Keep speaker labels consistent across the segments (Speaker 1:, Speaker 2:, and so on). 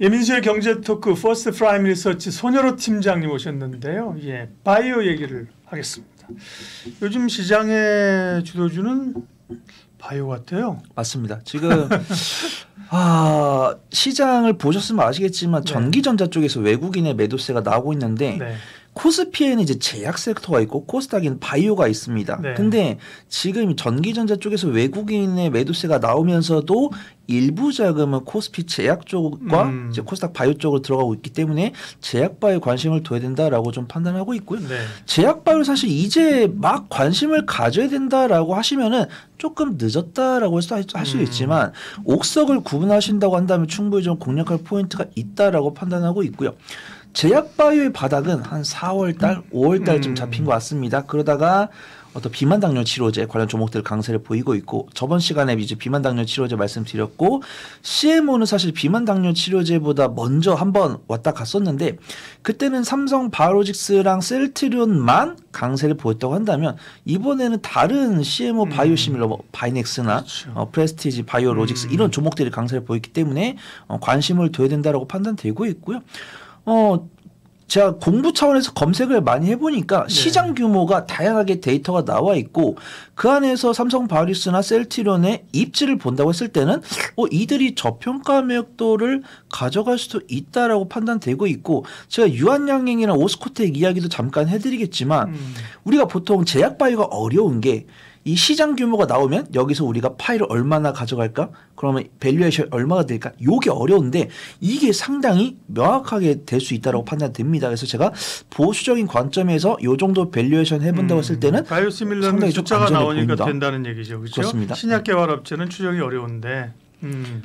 Speaker 1: 예민실 경제 토크 퍼스트 프라임 리서치 손여로 팀장님 오셨는데요. 예, 바이오 얘기를 하겠습니다. 요즘 시장의 주도주는
Speaker 2: 바이오 같아요. 맞습니다. 지금 아, 시장을 보셨으면 아시겠지만 네. 전기전자 쪽에서 외국인의 매도세가 나오고 있는데 네. 코스피에는 이제 제약 섹터가 있고 코스닥에는 바이오가 있습니다. 네. 근데 지금 전기전자 쪽에서 외국인의 매도세가 나오면서도 일부 자금은 코스피 제약 쪽과 음. 이제 코스닥 바이오 쪽으로 들어가고 있기 때문에 제약 바이오 관심을 둬야 된다라고 좀 판단하고 있고요. 네. 제약 바이오 사실 이제 막 관심을 가져야 된다라고 하시면은 조금 늦었다라고 할수 음. 있지만 옥석을 구분하신다고 한다면 충분히 좀 공략할 포인트가 있다라고 판단하고 있고요. 제약바이오의 바닥은 한 4월달, 5월달쯤 음. 음. 잡힌 것 같습니다. 그러다가 어떤 비만 당뇨 치료제 관련 종목들 강세를 보이고 있고 저번 시간에 이제 비만 당뇨 치료제 말씀드렸고 CMO는 사실 비만 당뇨 치료제보다 먼저 한번 왔다 갔었는데 그때는 삼성 바이오직스랑 셀트리온만 강세를 보였다고 한다면 이번에는 다른 CMO 음. 바이오 시밀러 뭐 바이넥스나 그렇죠. 어, 프레스티지 바이오로직스 음. 이런 종목들이 강세를 보였기 때문에 어, 관심을 둬야 된다라고 판단되고 있고요. 어 제가 공부 차원에서 검색을 많이 해보니까 네. 시장 규모가 다양하게 데이터가 나와 있고 그 안에서 삼성 바이오리스나 셀트리온의 입지를 본다고 했을 때는 어, 이들이 저평가 매역도를 가져갈 수도 있다라고 판단되고 있고 제가 유한양행이나 오스코텍 이야기도 잠깐 해드리겠지만 음. 우리가 보통 제약 바이오가 어려운 게이 시장 규모가 나오면 여기서 우리가 파이를 얼마나 가져갈까? 그러면 밸류에이션 얼마가 될까? 요게 어려운데 이게 상당히 명확하게 될 수 있다라고 판단됩니다. 그래서 제가 보수적인 관점에서 요 정도 밸류에이션 해본다고 했을 음, 때는 음, 바이오시밀러는 숫자가 나오니까 보니다
Speaker 1: 된다는 얘기죠. 그렇죠? 그렇습니다. 신약 개발 업체는 추정이 어려운데 음.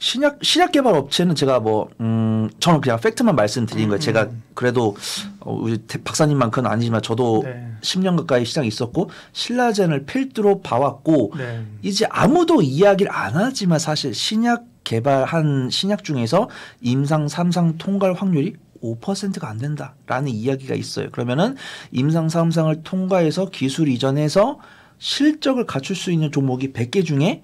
Speaker 2: 신약 신약 개발 업체는 제가 뭐 음, 저는 그냥 팩트만 말씀드린 음, 거예요. 제가 음. 그래도 어, 우리 박사님만큼은 아니지만 저도 네. 10년 가까이 시장에 있었고 신라젠을 필두로 봐왔고 네. 이제 아무도 이야기를 안 하지만 사실 신약 개발한 신약 중에서 임상 삼상 통과 확률이 5%가 안 된다라는 이야기가 있어요. 그러면은 임상 삼상을 통과해서 기술 이전해서 실적을 갖출 수 있는 종목이 100개 중에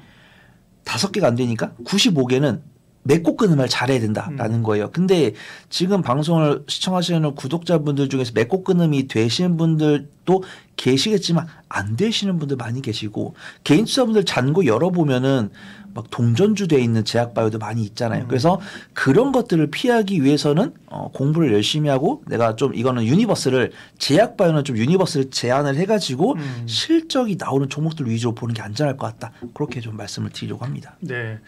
Speaker 2: 다섯 개가 안 되니까 95개는 메꿔끊음을 잘해야 된다라는 음. 거예요. 근데 지금 방송을 시청하시는 구독자분들 중에서 메꿔 끊음이 되시는 분들도 계시겠지만 안 되시는 분들 많이 계시고 개인 투자분들 잔고 열어보면은 막 동전주돼 있는 제약 바이오도 많이 있잖아요. 음. 그래서 그런 것들을 피하기 위해서는 어, 공부를 열심히 하고 내가 좀 이거는 유니버스를 제약 바이오는 좀 유니버스를 제안을 해가지고 음. 실적이 나오는 종목들 위주로 보는 게 안전할 것 같다. 그렇게 좀 말씀을 드리려고 합니다.
Speaker 1: 네.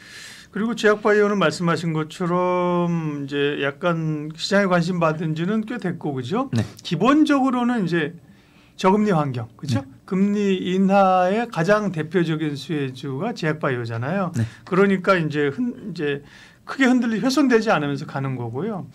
Speaker 1: 그리고 제약바 의원은 말씀하신 것처럼 이제 약간 시장에 관심 받은 지는 꽤 됐고 그죠? 네. 기본적으로는 이제 저금리 환경 그죠? 네. 금리 인하의 가장 대표적인 수혜주가 제약바이오잖아요 네. 그러니까 이제 흔 이제 크게 흔들리 훼손되지 않으면서 가는 거고요.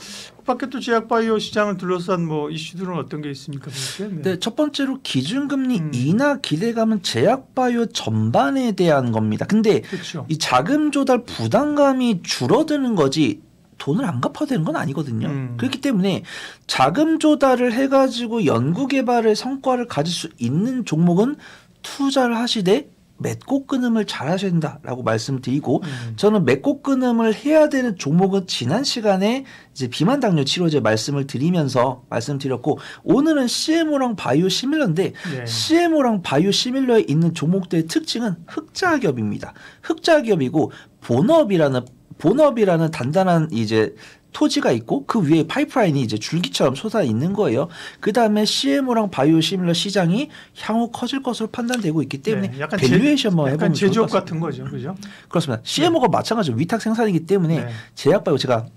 Speaker 1: 밖에 또 제약바이오 시장을 둘러싼 뭐 이슈들은 어떤 게
Speaker 2: 있습니까? 네. 네, 첫 번째로 기준금리 음. 인하 기대감은 제약바이오 전반에 대한 겁니다. 근데 그렇이 자금 조달 부담감이 줄어드는 거지 돈을 안 갚아야 되는 건 아니거든요. 음. 그렇기 때문에 자금 조달을 해가지고 연구개발의 성과를 가질 수 있는 종목은 투자를 하시되 맺고 끊음을 잘 하셔야 된다라고 말씀드리고 음. 저는 맺고 끊음을 해야 되는 종목은 지난 시간에 이제 비만 당뇨 치료제 말씀을 드리면서 말씀드렸고 오늘은 CMO랑 바이오 시밀러인데 네. CMO랑 바이오 시밀러에 있는 종목들의 특징은 흑자 기업입니다. 흑자 기업이고 본업이라는 본업이라는 단단한 이제 토지가 있고 그 위에 파이프라인이 이제 줄기처럼 솟아 있는 거예요. 그 다음에 CMO랑 바이오 시밀러 시장이 향후 커질 것으로 판단되고 있기 네, 때문에 네, 약간 밸류에이션 뭐 약간 제조업
Speaker 1: 같은 거죠, 그죠?
Speaker 2: 그렇습니다. CMO가 마찬가지로 위탁 생산이기 때문에 네. 제약 바이오 제가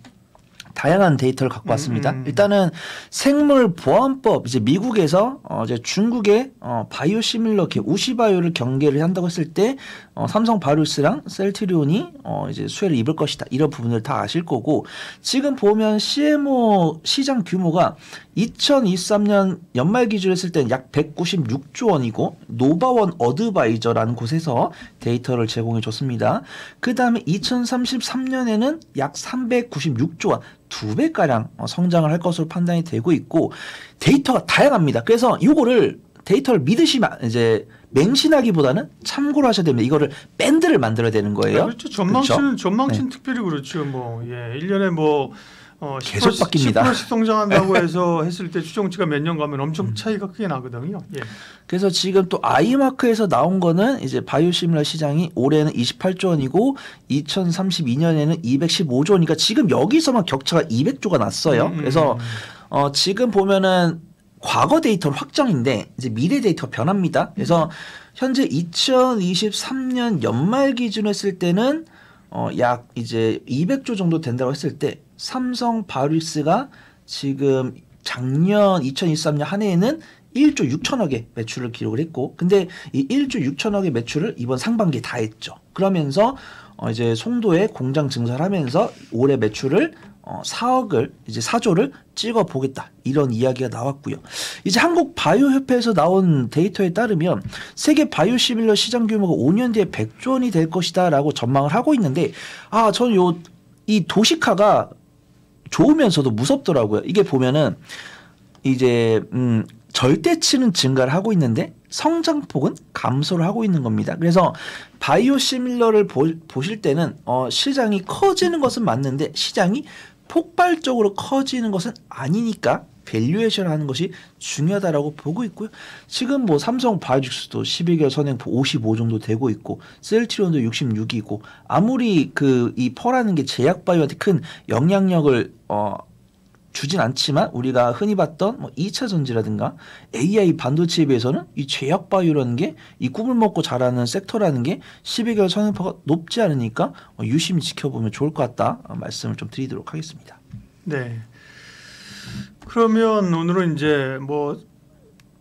Speaker 2: 다양한 데이터를 갖고 왔습니다. 음, 음, 음. 일단은 생물 보안법 이제 미국에서 어 이제 중국의 어 바이오 시밀러 기 우시바이오를 경계를 한다고 했을 때어 삼성 바이스랑 셀트리온이 어 이제 수혜를 입을 것이다. 이런 부분을 다 아실 거고 지금 보면 CMO 시장 규모가 2023년 연말 기준 했을 때는 약 196조 원이고 노바원 어드바이저라는 곳에서 데이터를 제공해 줬습니다. 그다음에 2033년에는 약 396조 원두 배가량 어, 성장을 할 것으로 판단이 되고 있고 데이터가 다양합니다. 그래서 이거를 데이터를 믿으시면 이제 맹신하기보다는 참고로 하셔야 됩니다. 이거를 밴드를 만들어야 되는 거예요. 네, 그렇죠. 전망치는 그렇죠? 전망치는 네.
Speaker 1: 특별히 그렇죠. 뭐 예, 1년에 뭐 어, 계속 바뀝니다. 10%씩 성장한다고 해서 했을 때 추정치가 몇 년 가면
Speaker 2: 엄청 음. 차이가 크게
Speaker 1: 나거든요. 예.
Speaker 2: 그래서 지금 또 아이마크에서 나온 거는 이제 바이오시밀러 시장이 올해는 28조 원이고 2032년에는 215조 원이니까 지금 여기서만 격차가 200조가 났어요. 음, 음, 그래서 어, 지금 보면은 과거 데이터는 확정인데 이제 미래 데이터가 변합니다. 그래서 음. 현재 2023년 연말 기준했을 때는 어, 약 이제 200조 정도 된다고 했을 때 삼성 바이오스가 지금 작년 2023년 한 해에는 1조 6천억의 매출을 기록을 했고 근데 이 1조 6천억의 매출을 이번 상반기에 다 했죠. 그러면서 어 이제 송도에 공장 증설하면서 올해 매출을 어, 4억을 이제 4조를 찍어 보겠다 이런 이야기가 나왔고요. 이제 한국 바이오 협회에서 나온 데이터에 따르면 세계 바이오 시밀러 시장 규모가 5년 뒤에 100조 원이 될 것이다라고 전망을 하고 있는데 아 저는 요 이 도시카가 좋으면서도 무섭더라고요. 이게 보면은 이제 음 절대치는 증가를 하고 있는데 성장폭은 감소를 하고 있는 겁니다. 그래서 바이오 시밀러를 보, 보실 때는 어, 시장이 커지는 것은 맞는데 시장이 폭발적으로 커지는 것은 아니니까 밸류에이션 하는 것이 중요하다라고 보고 있고요. 지금 뭐 삼성 바이오직스도 11개월 선행55 정도 되고 있고 셀트리온도 66이고 아무리 그 이 퍼라는 게 제약 바이오한테 큰 영향력을 어 주진 않지만 우리가 흔히 봤던 뭐 2차 전지라든가 AI 반도체에 비해서는 이 제약 바이오라는 게 이 꿈을 먹고 자라는 섹터라는 게 12개월 선행파가 높지 않으니까 어, 유심히 지켜보면 좋을 것 같다 어, 말씀을 좀 드리도록 하겠습니다.
Speaker 1: 네. 그러면 오늘은 이제 뭐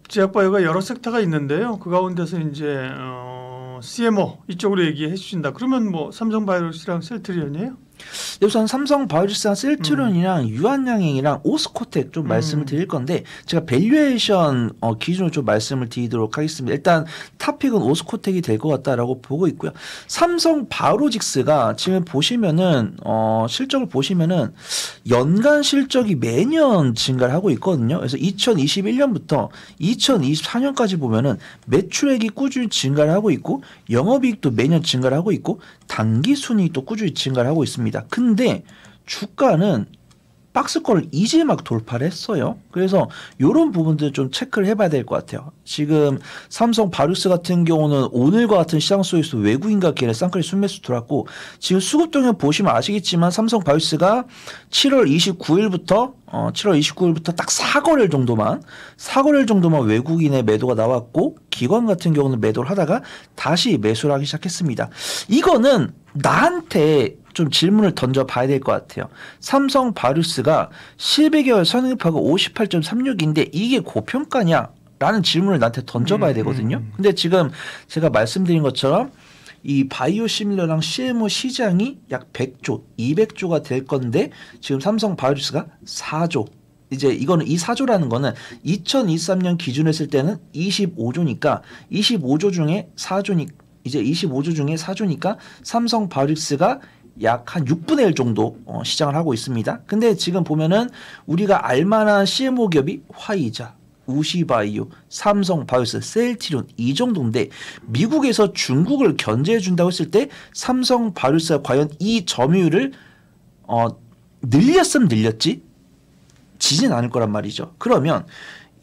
Speaker 1: 제약 바이오가 여러 섹터가 있는데요. 그 가운데서 이제 어 CMO 이쪽으로 얘기해 주신다. 그러면 뭐 삼성 바이오시랑 셀트리온이에요?
Speaker 2: 우선 삼성 바이오리스 한 셀트론이랑 음. 유한양행이랑 오스코텍 좀 말씀을 음. 드릴 건데 제가 밸류에이션 어, 기준으로 좀 말씀을 드리도록 하겠습니다. 일단 탑픽은 오스코텍이 될 것 같다라고 보고 있고요. 삼성 바로직스가 이 지금 보시면은 어, 실적을 보시면은 연간 실적이 매년 증가를 하고 있거든요. 그래서 2021년부터 2024년까지 보면은 매출액이 꾸준히 증가를 하고 있고 영업이익도 매년 증가를 하고 있고 단기 순이익도 꾸준히 증가를 하고 있습니다. 있니다 근데 주가는 박스권을 이제 막 돌파를 했어요. 그래서 이런 부분들 좀 체크를 해봐야 될 것 같아요. 지금 삼성 바루스 같은 경우는 오늘과 같은 시장 속에서 외국인과 걔네 쌍끌이 순매수 들어왔고 지금 수급동향 보시면 아시겠지만 삼성 바루스가 7월 29일부터 어, 7월 29일부터 딱 4거래일 정도만 4거래일 정도만 외국인의 매도가 나왔고 기관 같은 경우는 매도를 하다가 다시 매수를 하기 시작했습니다. 이거는 나한테 좀 질문을 던져봐야 될 것 같아요. 삼성 바루스가 11개월 선입하고 행 58.36인데 이게 고평가냐? 라는 질문을 나한테 던져봐야 음, 음, 되거든요. 음. 근데 지금 제가 말씀드린 것처럼 이 바이오 시밀러랑 CMO 시장이 약 100조, 200조가 될 건데 지금 삼성 바이오스가 4조. 이제 이거는 이 4조라는 거는 2023년 기준했을 때는 25조니까 25조 중에 4조니 이제 25조 중에 4조니까 삼성 바이오스가 약한 6분의 1 정도 어, 시장을 하고 있습니다. 근데 지금 보면은 우리가 알만한 CMO 기업이 화이자, 우시바이오, 삼성 바이오스, 셀티론 이 정도인데 미국에서 중국을 견제해 준다고 했을 때 삼성 바이오스가 과연 이 점유율을 어, 늘렸으면 늘렸지 지진 않을 거란 말이죠. 그러면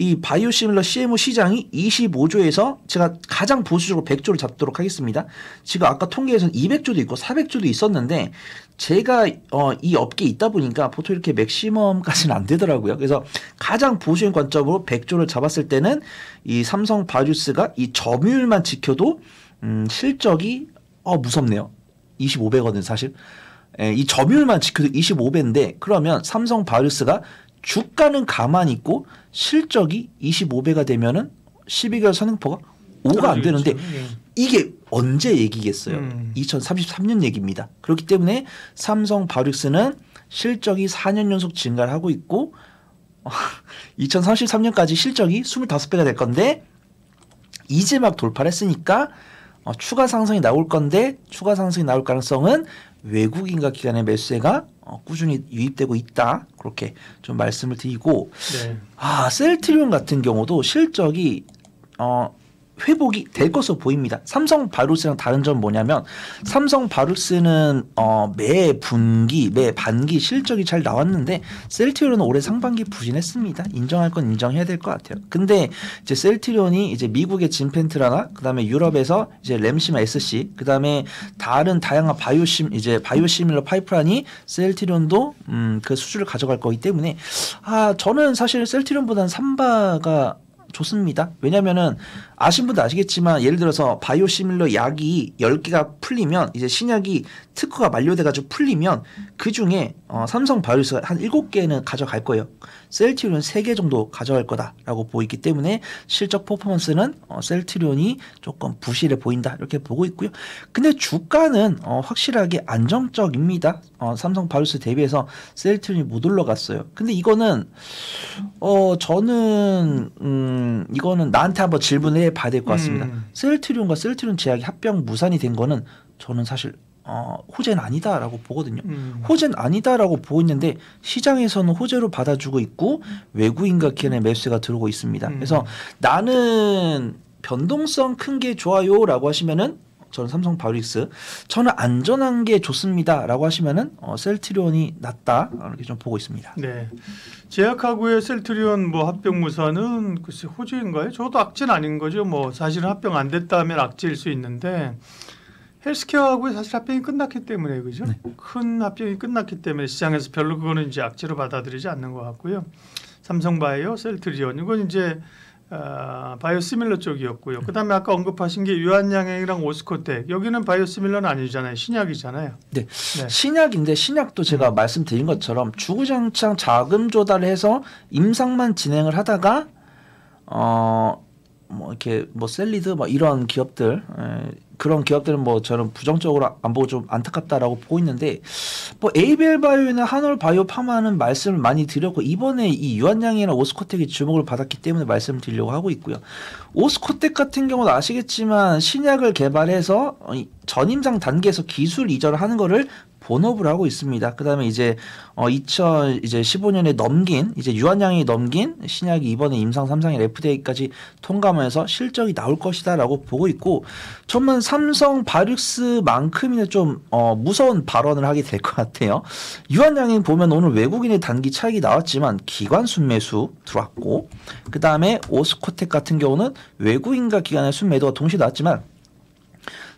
Speaker 2: 이 바이오시밀러 CMO 시장이 25조에서 제가 가장 보수적으로 100조를 잡도록 하겠습니다. 지금 아까 통계에서는 200조도 있고 400조도 있었는데 제가 어, 이 업계에 있다 보니까 보통 이렇게 맥시멈까지는 안 되더라고요. 그래서 가장 보수인 관점으로 100조를 잡았을 때는 이 삼성 바이오스가 이 점유율만 지켜도 음, 실적이 어 무섭네요. 25배거든 사실. 예, 이 점유율만 지켜도 25배인데 그러면 삼성 바이오스가 주가는 가만히 있고 실적이 25배가 되면은 12개월 선행포가 5가 안 되는데 그렇죠. 예. 이게 언제 얘기겠어요? 음. 2033년 얘기입니다. 그렇기 때문에 삼성 바릭스는 실적이 4년 연속 증가를 하고 있고 2033년까지 실적이 25배가 될 건데 이제 막 돌파를 했으니까 어, 추가 상승이 나올 건데 추가 상승이 나올 가능성은 외국인 과 기관의 매수세가 어, 꾸준히 유입되고 있다 그렇게 좀 말씀을 드리고 네. 아 셀트리온 같은 경우도 실적이 어 회복이 될 것으로 보입니다. 삼성 바이스랑 다른 점 뭐냐면 삼성 바이스는 어, 매 분기, 매 반기 실적이 잘 나왔는데 셀트리온은 올해 상반기 부진했습니다. 인정할 건 인정해야 될 것 같아요. 근데 이제 셀트리온이 이제 미국의 진펜트라나 그다음에 유럽에서 이제 램시마 SC 그다음에 다른 다양한 바이오심 이제 바이오시밀러 파이프라인이 셀트리온도 음, 그 수주를 가져갈 거기 때문에 아 저는 사실 셀트리온보다는 삼바가 좋습니다. 왜냐면은 아신 분도 아시겠지만 예를 들어서 바이오 시밀러 약이 10개가 풀리면 이제 신약이 특허가 만료돼 가지고 풀리면 그중에 어, 삼성 바이오스 한 7개는 가져갈 거예요. 셀트리온 3개 정도 가져갈 거다라고 보이기 때문에 실적 퍼포먼스는 어, 셀트리온이 조금 부실해 보인다 이렇게 보고 있고요. 근데 주가는 어, 확실하게 안정적입니다. 어, 삼성 바이오스 대비해서 셀트리온이 못 올라갔어요. 근데 이거는 어 저는 음 이거는 나한테 한번 질문해 고려해 봐야 될것 같습니다. 음. 셀트리온과 셀트리온 제약이 합병 무산이 된 거는 저는 사실 어, 호재는 아니다라고 보거든요. 음. 호재는 아니다라고 보고 있는데 시장에서는 호재로 받아주고 있고 외국인과 기관의 매수세가 들어오고 있습니다. 음. 그래서 나는 변동성 큰 게 좋아요라고 하시면은 저는 삼성 바이오스 저는 안전한 게 좋습니다라고 하시면은 어, 셀트리온이 낫다 이렇게 좀 보고 있습니다.
Speaker 1: 네. 제약하고의 셀트리온 뭐 합병 무사는 글쎄 호주인가요? 저도 악재 아닌 거죠. 뭐 사실은 합병 안 됐다면 악재일 수 있는데 헬스케어하고의 사실 합병이 끝났기 때문에 그죠? 네. 큰 합병이 끝났기 때문에 시장에서 별로 그거는 이제 악재로 받아들이지 않는 것 같고요. 삼성바이오, 셀트리온 이건 이제 어, 바이오시밀러 쪽이었고요. 그다음에 아까 언급하신 게 유한양행이랑 오스코텍 여기는 바이오시밀러는 아니잖아요. 신약이잖아요.
Speaker 2: 네. 네. 신약인데 신약도 제가 음. 말씀드린 것처럼 주구장창 자금 조달해서 임상만 진행을 하다가 어뭐 이렇게 뭐 셀리드 뭐 이런 기업들 에, 그런 기업들은 뭐 저는 부정적으로 안 보고 좀 안타깝다라고 보고 있는데 뭐 에이벨 바이오나 한올 바이오 파마는 말씀을 많이 드렸고 이번에 이 유한양이나 오스코텍이 주목을 받았기 때문에 말씀을 드리려고 하고 있고요. 오스코텍 같은 경우는 아시겠지만 신약을 개발해서 전임상 단계에서 기술 이전을 하는 거를 본업을 하고 있습니다. 그다음에 이제 어 2015년에 넘긴 이제 유한양이 넘긴 신약이 이번에 임상 3상의 FDA까지 통과하면서 실적이 나올 것이다라고 보고 있고 저는 삼성 바릭스만큼이나 좀 어, 무서운 발언을 하게 될 것 같아요. 유한양행 보면 오늘 외국인의 단기 차익이 나왔지만 기관 순매수 들어왔고 그 다음에 오스코텍 같은 경우는 외국인과 기관의 순매도가 동시에 나왔지만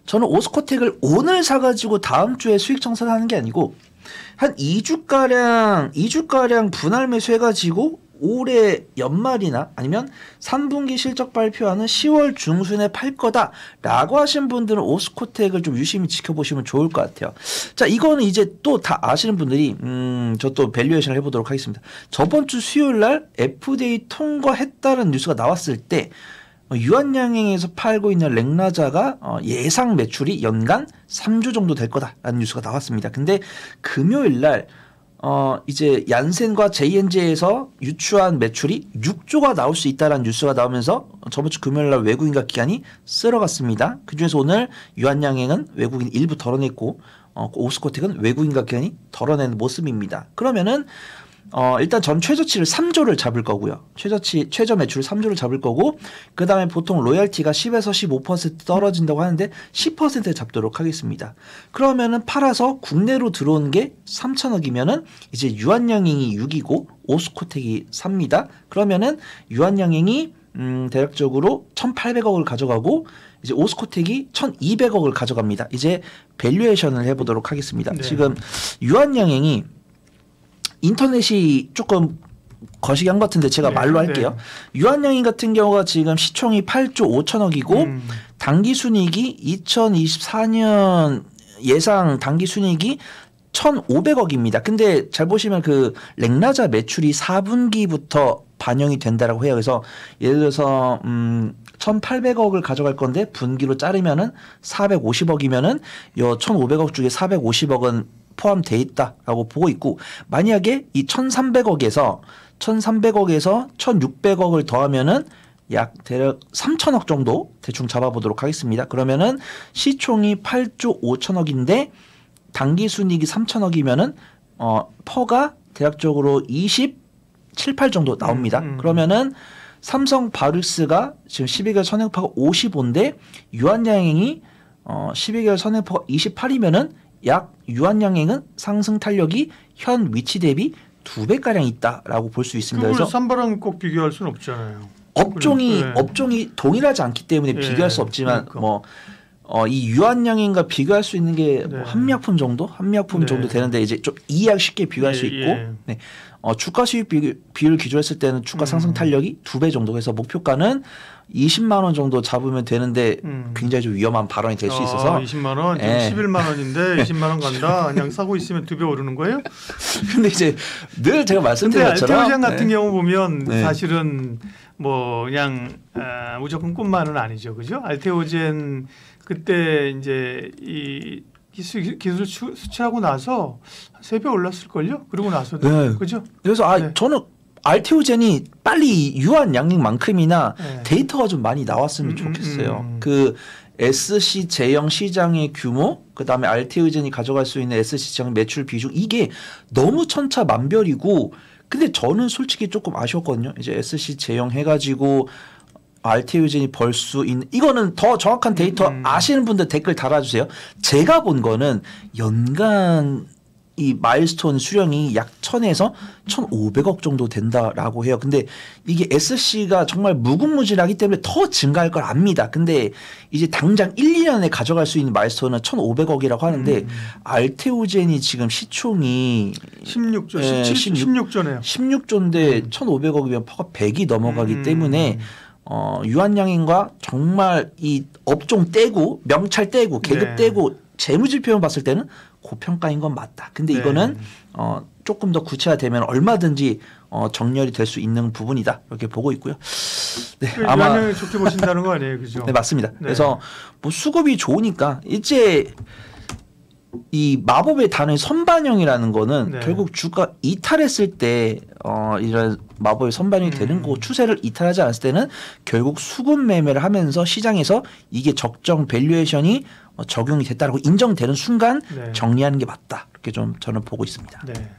Speaker 2: 저는 오스코텍을 오늘 사가지고 다음 주에 수익 청산하는 게 아니고 한 2주가량 2주가량 분할 매수해가지고 올해 연말이나 아니면 3분기 실적 발표하는 10월 중순에 팔 거다라고 하신 분들은 오스코텍을 좀 유심히 지켜보시면 좋을 것 같아요. 자, 이거는 이제 또 다 아시는 분들이 음, 저또 밸류에이션을 해보도록 하겠습니다. 저번 주 수요일 날 FDA 통과했다는 뉴스가 나왔을 때 어, 유한양행에서 팔고 있는 렉라자가 어, 예상 매출이 연간 3조 정도 될 거다라는 뉴스가 나왔습니다. 근데 금요일 날어 이제 얀센과 JNJ에서 유추한 매출이 6조가 나올 수 있다라는 뉴스가 나오면서 저번 주 금요일 날 외국인과 기간이 쓸어갔습니다. 그중에서 오늘 유한양행은 외국인 일부 덜어냈고 어, 오스코텍은 외국인과 기간이 덜어낸 모습입니다. 그러면은 어, 일단 전 최저치를 3조를 잡을 거고요. 최저치 최저 매출 3조를 잡을 거고 그다음에 보통 로열티가 10에서 15% 떨어진다고 하는데 10% 잡도록 하겠습니다. 그러면은 팔아서 국내로 들어온 게 3천억이면은 이제 유한양행이 6이고 오스코텍이 3입니다. 그러면은 유한양행이 음, 대략적으로 1,800억을 가져가고 이제 오스코텍이 1,200억을 가져갑니다. 이제 밸류에이션을 해 보도록 하겠습니다. 네. 지금 유한양행이 인터넷이 조금 거시기한 것 같은데 제가 네, 말로 할게요. 네. 유한양인 같은 경우가 지금 시총이 8조 5천억이고 음. 단기 순이익이 2024년 예상 단기 순이익이 1,500억입니다. 근데 잘 보시면 그 렉라자 매출이 4분기부터 반영이 된다라고 해요. 그래서 예를 들어서 음 1,800억을 가져갈 건데 분기로 자르면은 450억이면은 요 1,500억 중에 450억은 포함돼 있다라고 보고 있고 만약에 이 1,300억에서 1,300억에서 1,600억을 더하면은 약 대략 3천억 정도 대충 잡아보도록 하겠습니다. 그러면은 시총이 8조 5천억인데 단기 순이익이 3천억이면은 어 퍼가 대략적으로 27, 8 정도 나옵니다. 음, 음. 그러면은 삼성 바르스가 지금 12개월 선행파가 55인데 유한양행이 어 12개월 선행파가 28이면은 약 유한양행은 상승 탄력이 현 위치 대비 두 배가량 있다라고 볼 수 있습니다. 그래
Speaker 1: 삼바랑 꼭 비교할 수는 없잖아요.
Speaker 2: 업종이 네. 업종이 동일하지 않기 때문에 네. 비교할 수 없지만 그러니까. 뭐 어, 이유한양행과 비교할 수 있는 게 뭐 네. 한미약품 정도? 한미약품 네. 정도 되는데 이제 좀 이해하기 쉽게 비교할 예, 수 있고 예. 네. 어, 주가 수익 비, 비율 기조했을 때는 주가 상승 음. 탄력이 두 배 정도 해서 목표가는 20만 원 정도 잡으면 되는데 음. 굉장히 좀 위험한 발언이 될수 아, 있어서 20만 원, 예.
Speaker 1: 11만 원인데 20만 원 간다. 그냥 사고 있으면 두 배 오르는 거예요? 근데 이제
Speaker 2: 늘 제가 말씀드린 것처럼 근데 알테오젠 같은 네.
Speaker 1: 경우 보면 네. 사실은 뭐 그냥 아, 무조건 꿈만은 아니죠, 그죠? 알테오젠 그때 이제 이 기술, 기술 수출하고 나서 세배 올랐을 걸요. 그러고
Speaker 2: 나서도 네. 그죠? 그래서 아 네. 저는 알테오젠이 빨리 유한 양력만큼이나 네. 데이터가 좀 많이 나왔으면 음, 음 좋겠어요. 음, 음, 그 SC 제형 시장의 규모, 그 다음에 알테오젠이 가져갈 수 있는 SC 시장 매출 비중 이게 너무 천차만별이고 근데 저는 솔직히 조금 아쉬웠거든요. 이제 SC 제형 해가지고 알테유진이 벌 수 있는 이거는 더 정확한 데이터 음, 음. 아시는 분들 댓글 달아주세요. 제가 본 거는 연간 이 마일스톤 수령이 약 1000에서 1500억 정도 된다라고 해요. 근데 이게 SC가 정말 무궁무진하기 때문에 더 증가할 걸 압니다. 근데 이제 당장 1, 2년에 가져갈 수 있는 마일스톤은 1500억이라고 하는데 음. 알테오젠이 지금 시총이 16조, 예, 16, 조네요 16조인데 음. 1500억이면 퍼가 100이 넘어가기 음. 때문에 어, 유한양인과 정말 이 업종 떼고 명찰 떼고 계급 네. 떼고 재무지표만 봤을 때는 고평가인 건 맞다. 근데 네. 이거는 네. 어, 조금 더 구체화되면 얼마든지 어, 정렬이 될 수 있는 부분이다 이렇게 보고 있고요. 네, 아마
Speaker 1: 좋게 보신다는 거 아니에요, 그죠? 네, 맞습니다.
Speaker 2: 네. 그래서 뭐 수급이 좋으니까 이제 이 마법의 단어 선반영이라는 거는 네. 결국 주가 이탈했을 때 어, 이런 마법의 선반영이 음. 되는 거고 그 추세를 이탈하지 않았을 때는 결국 수급 매매를 하면서 시장에서 이게 적정 밸류에이션이 어, 적용이 됐다라고 인정되는 순간 네. 정리하는 게 맞다 이렇게 좀 저는 보고 있습니다.
Speaker 1: 네.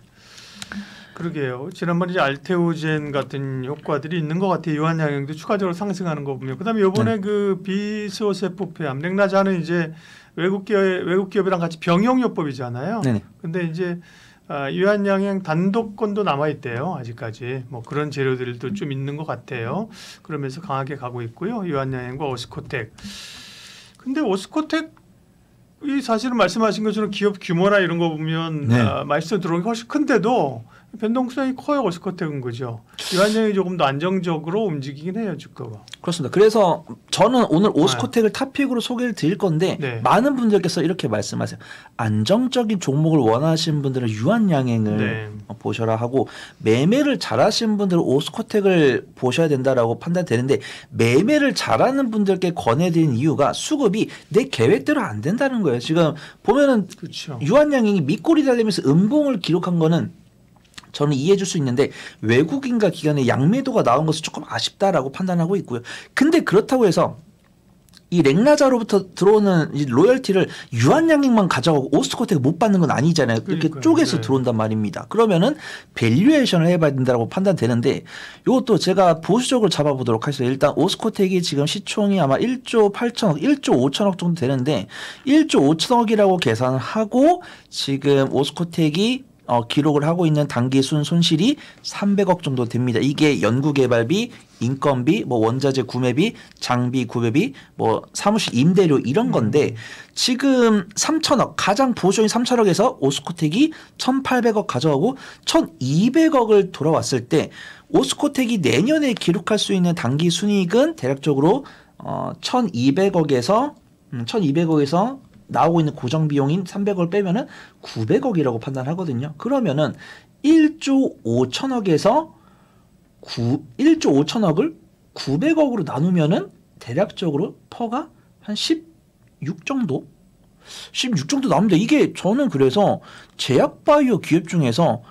Speaker 1: 그러게요. 지난번 이제 알테오젠 같은 효과들이 있는 것 같아요. 유한양행도 추가적으로 상승하는 거 보면. 그다음에 이번에 네. 그 비스오세포페암 렉나자는 이제 외국 기업 외국 기업이랑 같이 병용요법이잖아요. 네. 근데 이제 유한양행 아, 단독권도 남아 있대요. 아직까지 뭐 그런 재료들도 좀 있는 것 같아요. 그러면서 강하게 가고 있고요. 유한양행과 오스코텍. 근데 오스코텍 이 사실은 말씀하신 것처럼 기업 규모나 이런 거 보면 네. 아, 마이스터 들어온 게 훨씬 큰데도 변동성이 커요 올스코텍은 그죠. 이완용이 조금 더 안정적으로 움직이긴 해요 주가가.
Speaker 2: 그렇습니다. 그래서 저는 오늘 오스코텍을 네. 탑픽으로 소개를 드릴 건데 네. 많은 분들께서 이렇게 말씀하세요. 안정적인 종목을 원하시는 분들은 유한양행을 네. 어, 보셔라 하고 매매를 잘하시는 분들은 오스코텍을 보셔야 된다라고 판단되는데 매매를 잘하는 분들께 권해드린 이유가 수급이 내 계획대로 안 된다는 거예요. 지금 보면은 그쵸. 유한양행이 밑골이 달리면서 음봉을 기록한 거는 저는 이해해 줄 수 있는데 외국인과 기관의 양매도가 나온 것은 조금 아쉽다라고 판단하고 있고요. 근데 그렇다고 해서 이랭라자로부터 들어오는 로열티를 유한양익만 가져가고 오스코텍 못 받는 건 아니잖아요. 이렇게 그러니까요. 쪼개서 네. 들어온단 말입니다. 그러면은 밸류에이션을 해봐야 된다고 판단되는데 이것도 제가 보수적으로 잡아보도록 하겠습니다. 일단 오스코텍이 지금 시총이 아마 1조 8천억, 1조 5천억 정도 되는데 1조 5천억이라고 계산 하고 지금 오스코텍이 어, 기록을 하고 있는 단기 순 손실이 300억 정도 됩니다. 이게 연구개발비, 인건비, 뭐 원자재 구매비, 장비 구매비, 뭐 사무실 임대료 이런 건데 음. 지금 3천억 가장 보수인 3천억에서 오스코텍이 1,800억 가져가고 1,200억을 돌아왔을 때 오스코텍이 내년에 기록할 수 있는 단기 순이익은 대략적으로 어, 1,200억에서 1,200억에서 음, 나오고 있는 고정 비용인 300억을 빼면은 900억이라고 판단하거든요. 그러면은 1조 5천억에서 9, 1조 5천억을 900억으로 나누면은 대략적으로 퍼가 한 16 정도? 16 정도 나옵니다. 이게 저는 그래서 제약바이오 기업 중에서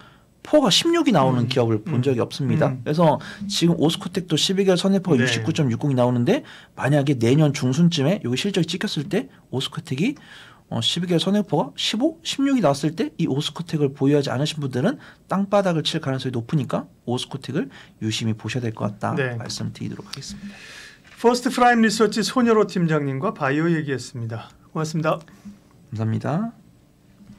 Speaker 2: 포가 16이 나오는 음. 기업을 본 적이 음. 없습니다. 음. 그래서 지금 오스코텍도 12개월 선회포가 네. 69.60이 나오는데 만약에 내년 중순쯤에 여기 실적이 찍혔을 때 오스코텍이 어, 12개월 선회포가 15, 16이 나왔을 때 이 오스코텍을 보유하지 않으신 분들은 땅바닥을 칠 가능성이 높으니까 오스코텍을 유심히 보셔야 될 것 같다 네. 말씀드리도록 하겠습니다. 퍼스트
Speaker 1: 프라임 리서치 손여로 팀장님과 바이오 얘기했습니다. 고맙습니다. 감사합니다.